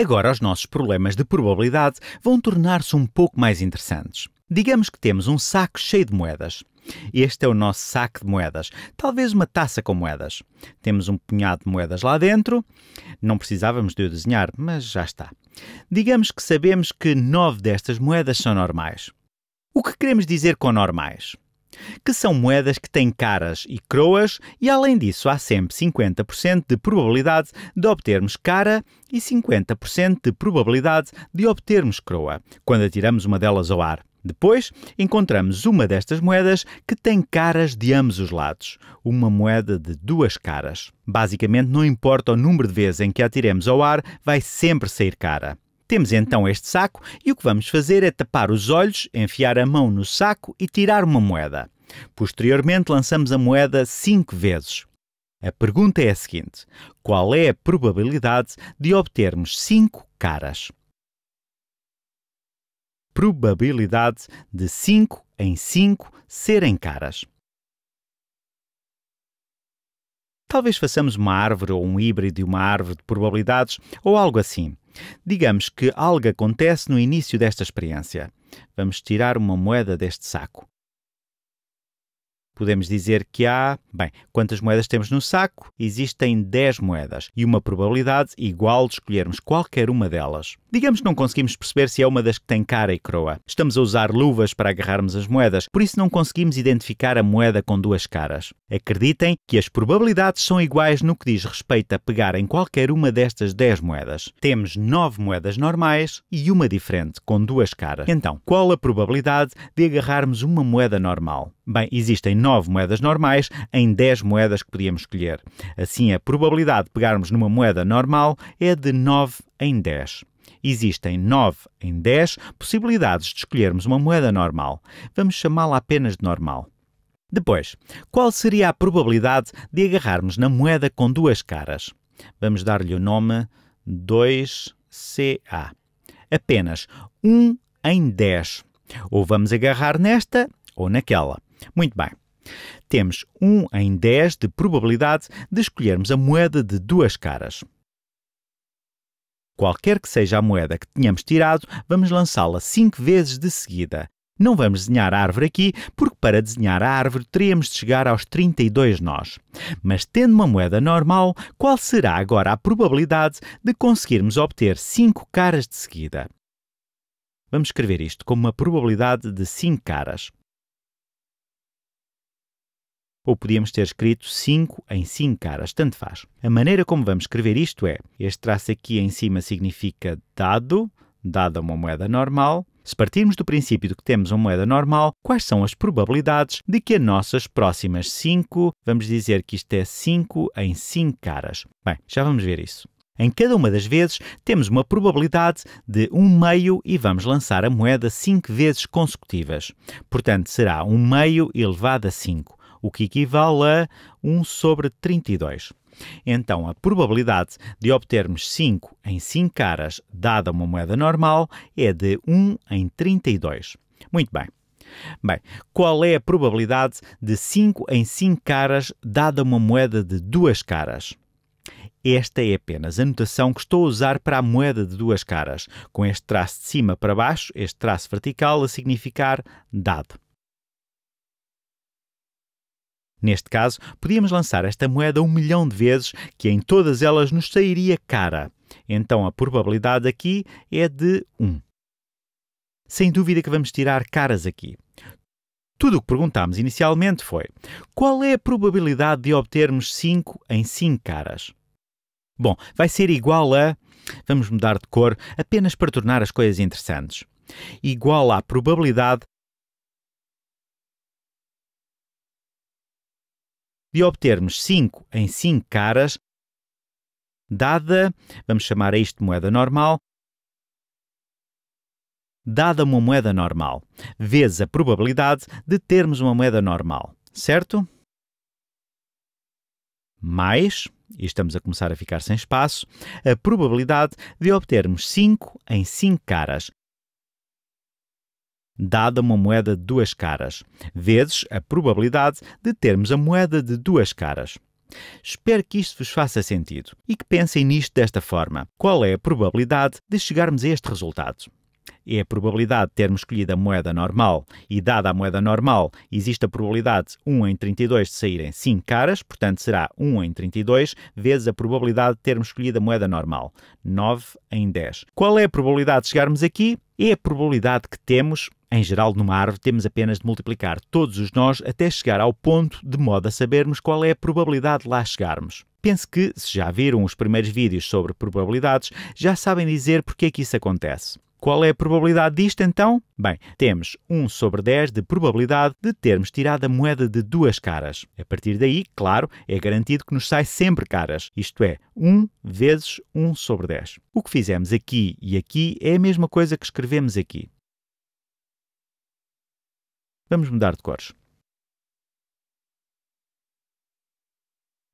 Agora, os nossos problemas de probabilidade vão tornar-se um pouco mais interessantes. Digamos que temos um saco cheio de moedas. Este é o nosso saco de moedas, talvez uma taça com moedas. Temos um punhado de moedas lá dentro, não precisávamos de o desenhar, mas já está. Digamos que sabemos que nove destas moedas são normais. O que queremos dizer com normais? que são moedas que têm caras e croas, e além disso há sempre 50% de probabilidade de obtermos cara e 50% de probabilidade de obtermos croa, quando atiramos uma delas ao ar. Depois, encontramos uma destas moedas que tem caras de ambos os lados, uma moeda de duas caras. Basicamente, não importa o número de vezes em que a atiremos ao ar, vai sempre sair cara. Temos então este saco e o que vamos fazer é tapar os olhos, enfiar a mão no saco e tirar uma moeda. Posteriormente, lançamos a moeda cinco vezes. A pergunta é a seguinte: qual é a probabilidade de obtermos cinco caras? Probabilidade de 5 em 5 serem caras. Talvez façamos uma árvore ou um híbrido de uma árvore de probabilidades ou algo assim. Digamos que algo acontece no início desta experiência. Vamos tirar uma moeda deste saco. Podemos dizer que há Bem, quantas moedas temos no saco? Existem 10 moedas e uma probabilidade igual de escolhermos qualquer uma delas. Digamos que não conseguimos perceber se é uma das que tem cara e croa. Estamos a usar luvas para agarrarmos as moedas, por isso não conseguimos identificar a moeda com duas caras. Acreditem que as probabilidades são iguais no que diz respeito a pegar em qualquer uma destas 10 moedas. Temos 9 moedas normais e uma diferente, com duas caras. Então, qual a probabilidade de agarrarmos uma moeda normal? Bem, existem 9 moedas normais em em 10 moedas que podíamos escolher. Assim, a probabilidade de pegarmos numa moeda normal é de 9 em 10. Existem 9 em 10 possibilidades de escolhermos uma moeda normal. Vamos chamá-la apenas de normal. Depois, qual seria a probabilidade de agarrarmos na moeda com duas caras? Vamos dar-lhe o nome 2CA. Apenas 1 em 10. Ou vamos agarrar nesta ou naquela. Muito bem. Temos 1 em 10 de probabilidade de escolhermos a moeda de duas caras. Qualquer que seja a moeda que tenhamos tirado, vamos lançá-la 5 vezes de seguida. Não vamos desenhar a árvore aqui, porque para desenhar a árvore teríamos de chegar aos 32 nós. Mas tendo uma moeda normal, qual será agora a probabilidade de conseguirmos obter 5 caras de seguida? Vamos escrever isto como uma probabilidade de 5 caras. Ou podíamos ter escrito 5 em 5 caras, tanto faz. A maneira como vamos escrever isto é: este traço aqui em cima significa dado, dada uma moeda normal. Se partirmos do princípio de que temos uma moeda normal, quais são as probabilidades de que as nossas próximas 5, vamos dizer que isto é 5 em 5 caras? Bem, já vamos ver isso. Em cada uma das vezes, temos uma probabilidade de 1 um meio e vamos lançar a moeda 5 vezes consecutivas. Portanto, será 1 um meio elevado a 5 o que equivale a 1 sobre 32. Então, a probabilidade de obtermos 5 em 5 caras dada uma moeda normal é de 1 em 32. Muito bem. Bem, qual é a probabilidade de 5 em 5 caras dada uma moeda de duas caras? Esta é apenas a notação que estou a usar para a moeda de duas caras, com este traço de cima para baixo, este traço vertical a significar dado. Neste caso, podíamos lançar esta moeda um milhão de vezes, que em todas elas nos sairia cara. Então a probabilidade aqui é de 1. Sem dúvida que vamos tirar caras aqui. Tudo o que perguntámos inicialmente foi: qual é a probabilidade de obtermos 5 em 5 caras? Bom, vai ser igual a. Vamos mudar de cor apenas para tornar as coisas interessantes. Igual à probabilidade de obtermos 5 em 5 caras, dada, vamos chamar a isto moeda normal, dada uma moeda normal, vezes a probabilidade de termos uma moeda normal, certo? Mais, e estamos a começar a ficar sem espaço, a probabilidade de obtermos 5 em 5 caras, dada uma moeda de duas caras, vezes a probabilidade de termos a moeda de duas caras. Espero que isto vos faça sentido e que pensem nisto desta forma: qual é a probabilidade de chegarmos a este resultado? É a probabilidade de termos escolhido a moeda normal e, dada a moeda normal, existe a probabilidade 1 em 32 de saírem 5 caras, portanto será 1 em 32 vezes a probabilidade de termos escolhido a moeda normal, 9 em 10. Qual é a probabilidade de chegarmos aqui? É a probabilidade que temos em geral, numa árvore, temos apenas de multiplicar todos os nós até chegar ao ponto de modo a sabermos qual é a probabilidade de lá chegarmos. Penso que, se já viram os primeiros vídeos sobre probabilidades, já sabem dizer porque é que isso acontece. Qual é a probabilidade disto então? Bem, temos 1 sobre 10 de probabilidade de termos tirado a moeda de duas caras. A partir daí, claro, é garantido que nos sai sempre caras, isto é, 1 vezes 1 sobre 10. O que fizemos aqui e aqui é a mesma coisa que escrevemos aqui. Vamos mudar de cores.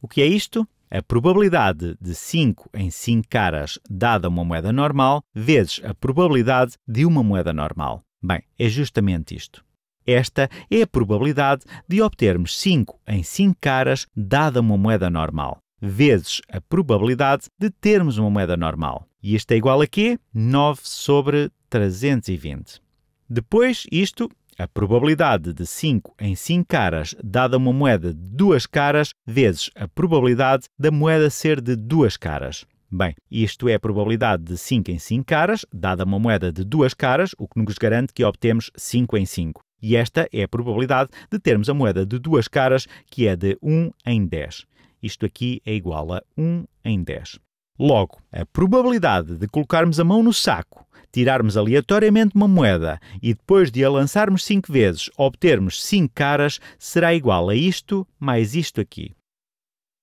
O que é isto? A probabilidade de 5 em 5 caras dada uma moeda normal vezes a probabilidade de uma moeda normal. Bem, é justamente isto. Esta é a probabilidade de obtermos 5 em 5 caras dada uma moeda normal, vezes a probabilidade de termos uma moeda normal. E isto é igual a quê? 9 sobre 320. Depois, isto a probabilidade de 5 em 5 caras dada uma moeda de duas caras vezes a probabilidade da moeda ser de duas caras. Bem, isto é a probabilidade de 5 em 5 caras, dada uma moeda de duas caras, o que nos garante que obtemos 5 em 5. E esta é a probabilidade de termos a moeda de duas caras, que é de 1 em 10. Isto aqui é igual a 1 em 10. Logo, a probabilidade de colocarmos a mão no saco tirarmos aleatoriamente uma moeda e depois de a lançarmos cinco vezes obtermos cinco caras, será igual a isto mais isto aqui.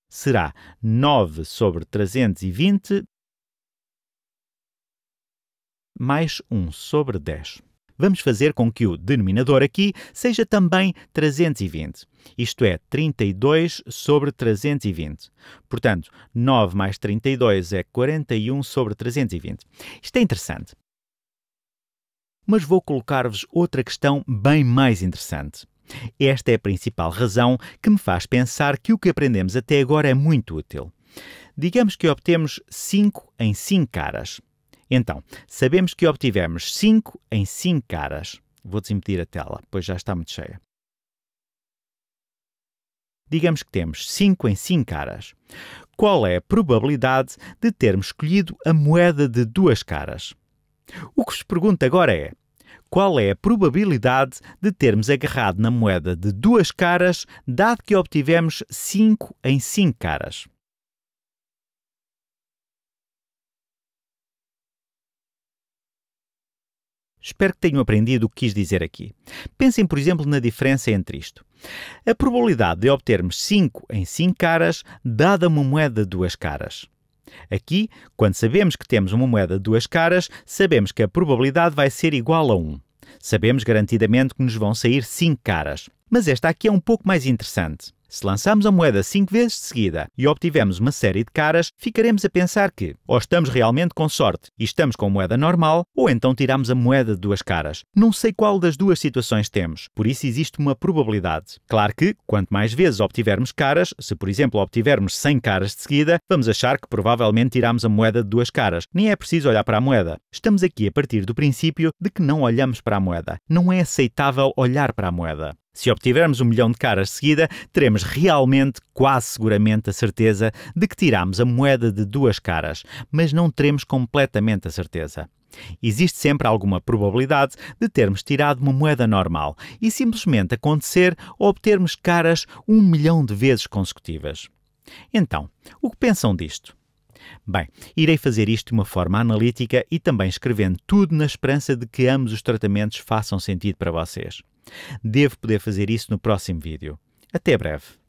Será 9 sobre 320 mais 1 sobre 10. Vamos fazer com que o denominador aqui seja também 320, isto é, 32 sobre 320. Portanto, 9 mais 32 é 41 sobre 320. Isto é interessante mas vou colocar-vos outra questão bem mais interessante. Esta é a principal razão que me faz pensar que o que aprendemos até agora é muito útil. Digamos que obtemos 5 em 5 caras. Então, sabemos que obtivemos 5 em 5 caras. Vou desimpedir a tela, pois já está muito cheia. Digamos que temos 5 em 5 caras. Qual é a probabilidade de termos escolhido a moeda de duas caras? O que se pergunta agora é: qual é a probabilidade de termos agarrado na moeda de duas caras, dado que obtivemos 5 em 5 caras. Espero que tenham aprendido o que quis dizer aqui. Pensem, por exemplo, na diferença entre isto. A probabilidade de obtermos 5 em 5 caras, dada uma moeda de duas caras. Aqui, quando sabemos que temos uma moeda de duas caras, sabemos que a probabilidade vai ser igual a 1. Sabemos garantidamente que nos vão sair 5 caras. Mas esta aqui é um pouco mais interessante. Se lançarmos a moeda cinco vezes de seguida e obtivemos uma série de caras, ficaremos a pensar que ou estamos realmente com sorte e estamos com moeda normal, ou então tiramos a moeda de duas caras. Não sei qual das duas situações temos, por isso existe uma probabilidade. Claro que, quanto mais vezes obtivermos caras, se por exemplo obtivermos 100 caras de seguida, vamos achar que provavelmente tiramos a moeda de duas caras. Nem é preciso olhar para a moeda. Estamos aqui a partir do princípio de que não olhamos para a moeda. Não é aceitável olhar para a moeda. Se obtivermos um milhão de caras de seguida, teremos realmente, quase seguramente, a certeza de que tiramos a moeda de duas caras, mas não teremos completamente a certeza. Existe sempre alguma probabilidade de termos tirado uma moeda normal e simplesmente acontecer obtermos caras um milhão de vezes consecutivas. Então, o que pensam disto? Bem, irei fazer isto de uma forma analítica e também escrevendo tudo na esperança de que ambos os tratamentos façam sentido para vocês. Devo poder fazer isso no próximo vídeo. Até breve!